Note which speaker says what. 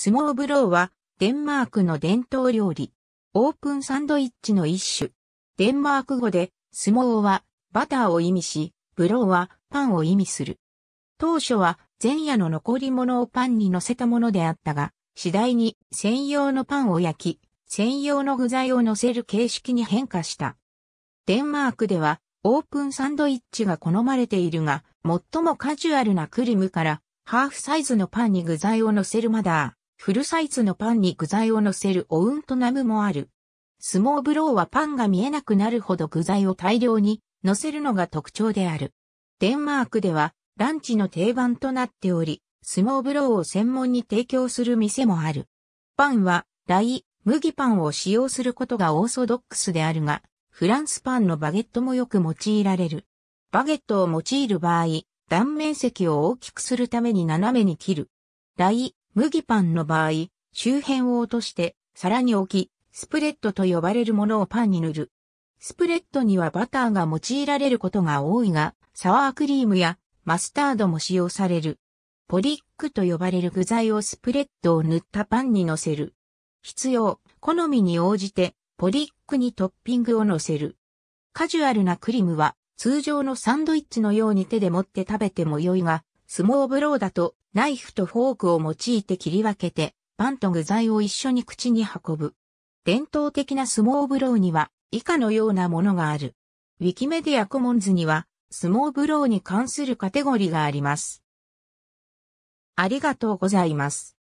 Speaker 1: スモーブローは、デンマークの伝統料理。オープンサンドイッチの一種。デンマーク語で、スモーは、バターを意味し、ブローは、パンを意味する。当初は、前夜の残り物をパンに乗せたものであったが、次第に専用のパンを焼き、専用の具材を乗せる形式に変化した。デンマークでは、オープンサンドイッチが好まれているが、最もカジュアルなクリムから、ハーフサイズのパンに具材を乗せるマダー。フルサイズのパンに具材を乗せるオウントナムもある。スモーブローはパンが見えなくなるほど具材を大量に乗せるのが特徴である。デンマークではランチの定番となっており、スモーブローを専門に提供する店もある。パンは、ライ、麦パンを使用することがオーソドックスであるが、フランスパンのバゲットもよく用いられる。バゲットを用いる場合、断面積を大きくするために斜めに切る。ライ、麦パンの場合、周辺を落として皿に置き、スプレッドと呼ばれるものをパンに塗る。スプレッドにはバターが用いられることが多いが、サワークリームやマスタードも使用される。ポリックと呼ばれる具材をスプレッドを塗ったパンに乗せる。必要、好みに応じて、ポリックにトッピングを乗せる。カジュアルなクリームは、通常のサンドイッチのように手で持って食べても良いが、相撲ブローだとナイフとフォークを用いて切り分けてパンと具材を一緒に口に運ぶ。伝統的な相撲ブローには以下のようなものがある。ウィキメディアコモンズには相撲ブローに関するカテゴリーがあります。ありがとうございます。